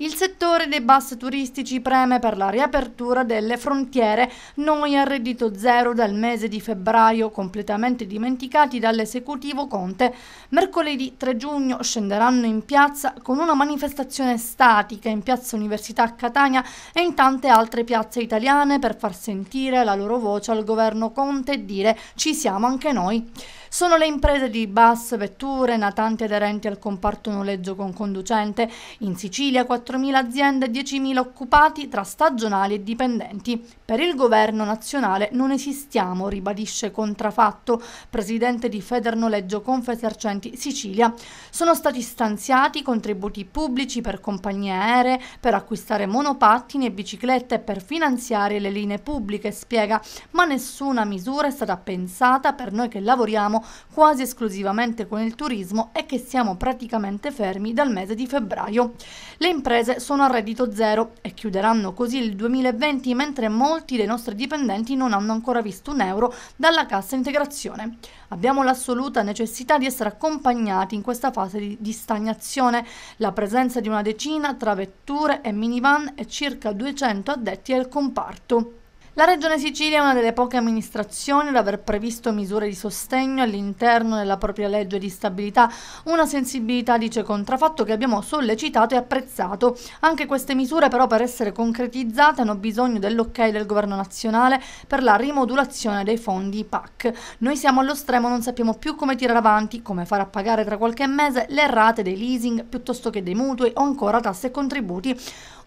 Il settore dei bus turistici preme per la riapertura delle frontiere, noi a reddito zero dal mese di febbraio, completamente dimenticati dall'esecutivo Conte. Mercoledì 3 giugno scenderanno in piazza con una manifestazione statica in piazza Università a Catania e in tante altre piazze italiane per far sentire la loro voce al governo Conte e dire ci siamo anche noi. Sono le imprese di bus, vetture, natanti aderenti al comparto noleggio con conducente. In Sicilia 4.000 aziende e 10.000 occupati tra stagionali e dipendenti. Per il governo nazionale non esistiamo, ribadisce Contrafatto, presidente di Federnoleggio Confesercenti Sicilia. Sono stati stanziati contributi pubblici per compagnie aeree, per acquistare monopattini e biciclette e per finanziare le linee pubbliche, spiega, ma nessuna misura è stata pensata per noi che lavoriamo lavoriamo quasi esclusivamente con il turismo e che siamo praticamente fermi dal mese di febbraio. Le imprese sono a reddito zero e chiuderanno così il 2020 mentre molti dei nostri dipendenti non hanno ancora visto un euro dalla cassa integrazione. Abbiamo l'assoluta necessità di essere accompagnati in questa fase di, di stagnazione. La presenza di una decina tra vetture e minivan e circa 200 addetti al comparto. La Regione Sicilia è una delle poche amministrazioni ad aver previsto misure di sostegno all'interno della propria legge di stabilità, una sensibilità dice contrafatto, che abbiamo sollecitato e apprezzato. Anche queste misure però per essere concretizzate hanno bisogno dell'ok del governo nazionale per la rimodulazione dei fondi PAC. Noi siamo allo stremo, non sappiamo più come tirare avanti, come far a pagare tra qualche mese le rate dei leasing piuttosto che dei mutui o ancora tasse e contributi.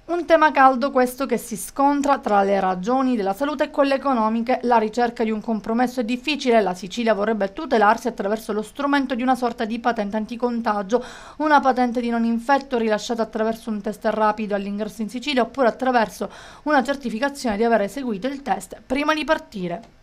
Un tema caldo questo che si scontra tra le ragioni della salute e quelle economiche. La ricerca di un compromesso è difficile, la Sicilia vorrebbe tutelarsi attraverso lo strumento di una sorta di patente anticontagio, una patente di non infetto rilasciata attraverso un test rapido all'ingresso in Sicilia oppure attraverso una certificazione di aver eseguito il test prima di partire.